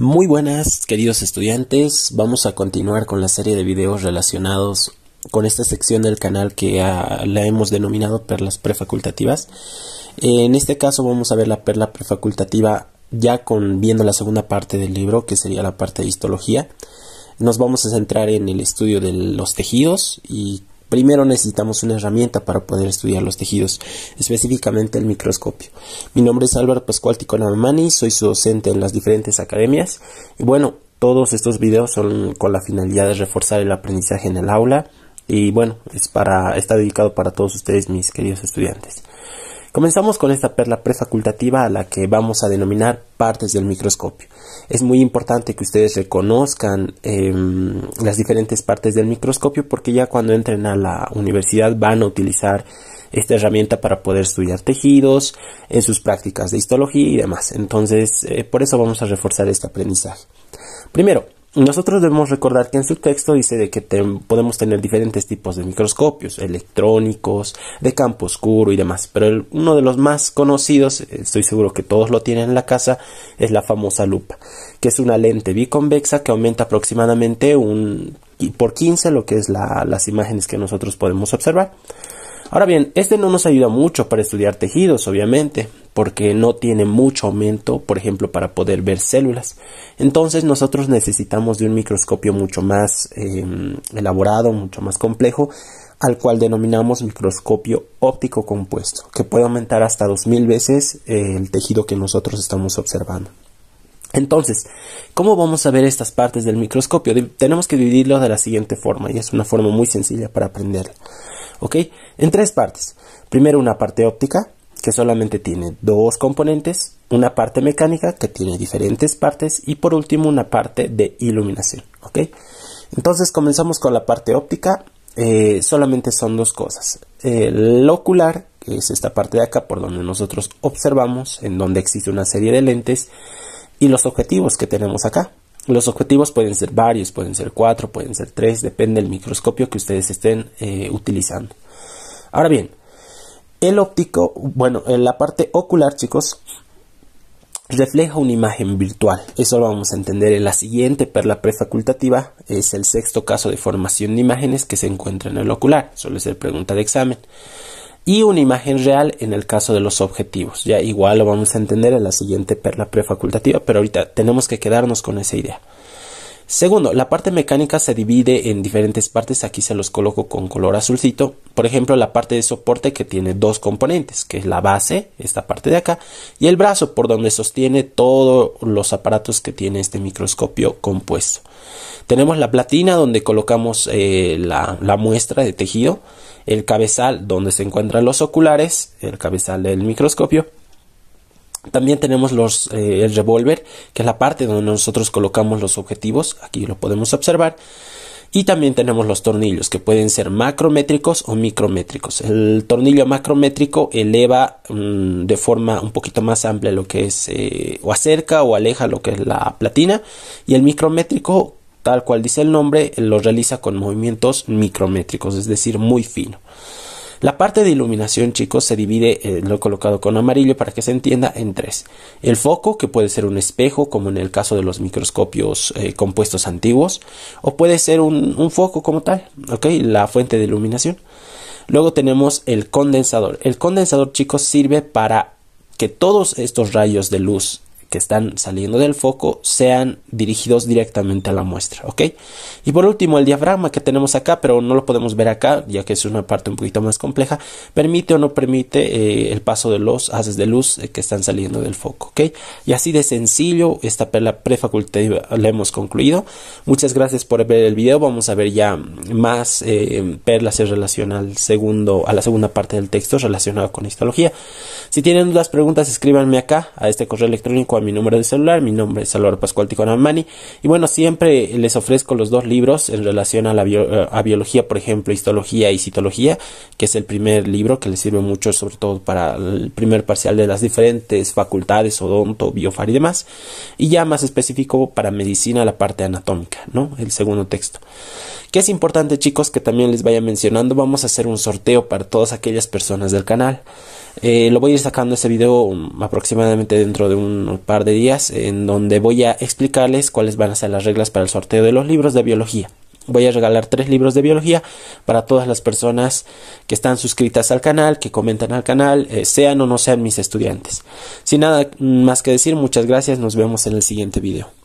Muy buenas, queridos estudiantes. Vamos a continuar con la serie de videos relacionados con esta sección del canal que la hemos denominado perlas prefacultativas. En este caso vamos a ver la perla prefacultativa ya con viendo la segunda parte del libro, que sería la parte de histología. Nos vamos a centrar en el estudio de los tejidos y Primero necesitamos una herramienta para poder estudiar los tejidos, específicamente el microscopio. Mi nombre es Álvaro Pascual Ticonamani, soy su docente en las diferentes academias y bueno, todos estos videos son con la finalidad de reforzar el aprendizaje en el aula y bueno, es para, está dedicado para todos ustedes mis queridos estudiantes. Comenzamos con esta perla prefacultativa a la que vamos a denominar partes del microscopio. Es muy importante que ustedes reconozcan em, las diferentes partes del microscopio porque ya cuando entren a la universidad van a utilizar esta herramienta para poder estudiar tejidos en sus prácticas de histología y demás. Entonces, eh, por eso vamos a reforzar este aprendizaje. Primero, nosotros debemos recordar que en su texto dice de que podemos tener diferentes tipos de microscopios, electrónicos, de campo oscuro y demás, pero uno de los más conocidos, estoy seguro que todos lo tienen en la casa, es la famosa lupa, que es una lente biconvexa que aumenta aproximadamente un, por 15 lo que es las imágenes que nosotros podemos observar. Ahora bien, este no nos ayuda mucho para estudiar tejidos, obviamente, porque no tiene mucho aumento, por ejemplo, para poder ver células. Entonces nosotros necesitamos de un microscopio mucho más em, elaborado, mucho más complejo, al cual denominamos microscopio óptico compuesto, que puede aumentar hasta 2000 veces eh, el tejido que nosotros estamos observando. Entonces, ¿cómo vamos a ver estas partes del microscopio? tenemos que dividirlo de la siguiente forma, y es una forma muy sencilla para aprenderlo. ¿Ok? En tres partes. Primero una parte óptica, que solamente tiene dos componentes, una parte mecánica que tiene diferentes partes y por último una parte de iluminación. ¿ok? Entonces comenzamos con la parte óptica, eh, solamente son dos cosas. El ocular, que es esta parte de acá por donde nosotros observamos, en donde existe una serie de lentes, y los objetivos que tenemos acá. Los objetivos pueden ser varios, pueden ser cuatro, pueden ser tres, depende del microscopio que ustedes estén eh, utilizando. Ahora bien, el óptico, bueno, en la parte ocular, chicos, refleja una imagen virtual. Eso lo vamos a entender en la siguiente perla prefacultativa. Es el sexto caso de formación de imágenes que se encuentra en el ocular. Suele ser pregunta de examen. Y una imagen real en el caso de los objetivos. Ya igual lo vamos a entender en la siguiente perla prefacultativa, pero ahorita tenemos que quedarnos con esa idea. Segundo, la parte mecánica se divide en diferentes partes, aquí se los coloco con color azulcito. Por ejemplo, la parte de soporte que tiene dos componentes, que es la base, esta parte de acá, y el brazo por donde sostiene todos los aparatos que tiene este microscopio compuesto. Tenemos la platina donde colocamos eh, la muestra de tejido, el cabezal donde se encuentran los oculares, el cabezal del microscopio, también tenemos los, eh, el revólver, que es la parte donde nosotros colocamos los objetivos. Aquí lo podemos observar. Y también tenemos los tornillos, que pueden ser macrométricos o micrométricos. El tornillo macrométrico eleva mm, de forma un poquito más amplia lo que es, eh, o acerca o aleja lo que es la platina. Y el micrométrico, tal cual dice el nombre, lo realiza con movimientos micrométricos, es decir, muy fino. La parte de iluminación, chicos, se divide, eh, lo he colocado con amarillo para que se entienda, en tres. El foco, que puede ser un espejo, como en el caso de los microscopios eh, compuestos antiguos, o puede ser un, un foco como tal, ¿ok? La fuente de iluminación. Luego tenemos el condensador. El condensador, chicos, sirve para que todos estos rayos de luz que están saliendo del foco sean dirigidos directamente a la muestra, ¿ok? Y por último, el diafragma que tenemos acá, pero no lo podemos ver acá, ya que es una parte un poquito más compleja, permite o no permite eh, el paso de los haces de luz eh, que están saliendo del foco, ¿ok? Y así de sencillo, esta perla prefacultativa la hemos concluido. Muchas gracias por ver el video, vamos a ver ya más eh, perlas en relación al segundo, a la segunda parte del texto relacionado con histología. Si tienen las preguntas, escríbanme acá a este correo electrónico mi número de celular, mi nombre es Salvador Pascual Tijuana y bueno, siempre les ofrezco los dos libros en relación a la eh, a biología, por ejemplo, histología y citología, que es el primer libro que les sirve mucho sobre todo para el primer parcial de las diferentes facultades, odonto, biofar y demás, y ya más específico para medicina la parte anatómica, ¿no? El segundo texto. Que es importante chicos que también les vaya mencionando, vamos a hacer un sorteo para todas aquellas personas del canal. Eh, lo voy a ir sacando ese video um, aproximadamente dentro de un par de días en donde voy a explicarles cuáles van a ser las reglas para el sorteo de los libros de biología. Voy a regalar tres libros de biología para todas las personas que están suscritas al canal, que comentan al canal, eh, sean o no sean mis estudiantes. Sin nada más que decir, muchas gracias, nos vemos en el siguiente video.